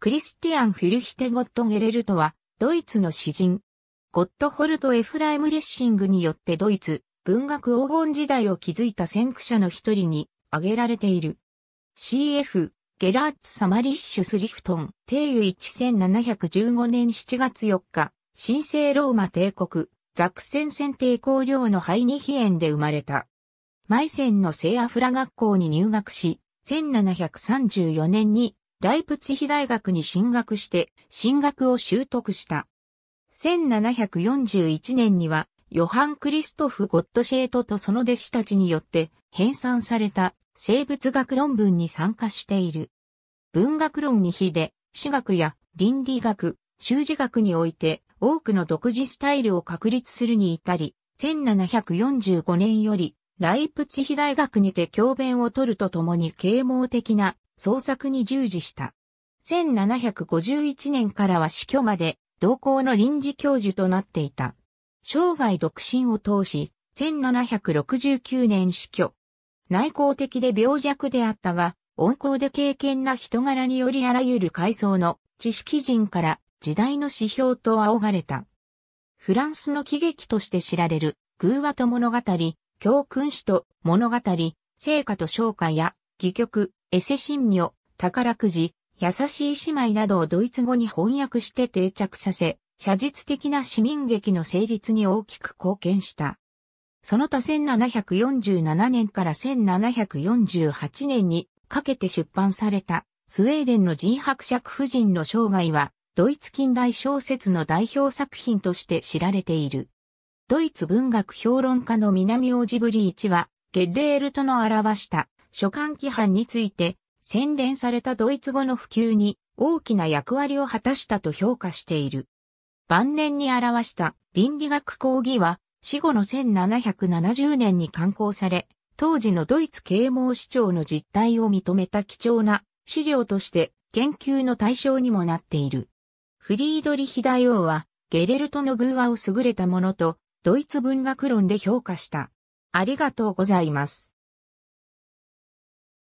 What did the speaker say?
クリスティアン・フィルヒテ・ゴット・ゲレルトは、ドイツの詩人。ゴットホルト・エフライム・レッシングによってドイツ、文学黄金時代を築いた先駆者の一人に挙げられている。CF、ゲラーツ・サマリッシュ・スリフトン、定輸1715年7月4日、神聖ローマ帝国、ザクセン選定公領のハイニヒエンで生まれた。マイセンの聖アフラ学校に入学し、1734年にライプツヒ大学に進学して、進学を習得した。1741年には、ヨハン・クリストフ・ゴッドシェートとその弟子たちによって編纂された生物学論文に参加している。文学論に比で、史学や倫理学、修辞学において多くの独自スタイルを確立するに至り、1745年よりライプツヒ大学にて教鞭を取るとともに啓蒙的な創作に従事した。1751年からは死去まで同校の臨時教授となっていた。生涯独身を通し、1769年死去。内向的で病弱であったが、温厚で敬虔な人柄によりあらゆる階層の知識人から時代の指標と仰がれた。フランスの喜劇として知られる、偶話と物語、教訓史と物語、聖歌と昇華や、戯曲、エセ神女、宝くじ、優しい姉妹などをドイツ語に翻訳して定着させ、写実的な市民劇の成立に大きく貢献した。その他1747年から1748年にかけて出版されたスウェーデンの人伯爵夫人の生涯はドイツ近代小説の代表作品として知られている。ドイツ文学評論家の南王子ブリーチはゲッレールとの表した書簡規範について、洗練されたドイツ語の普及に大きな役割を果たしたと評価している。晩年に表した倫理学講義は死後の1770年に刊行され、当時のドイツ啓蒙市長の実態を認めた貴重な資料として研究の対象にもなっている。フリードリヒ大王はゲレルトの偶話を優れたものとドイツ文学論で評価した。ありがとうございます。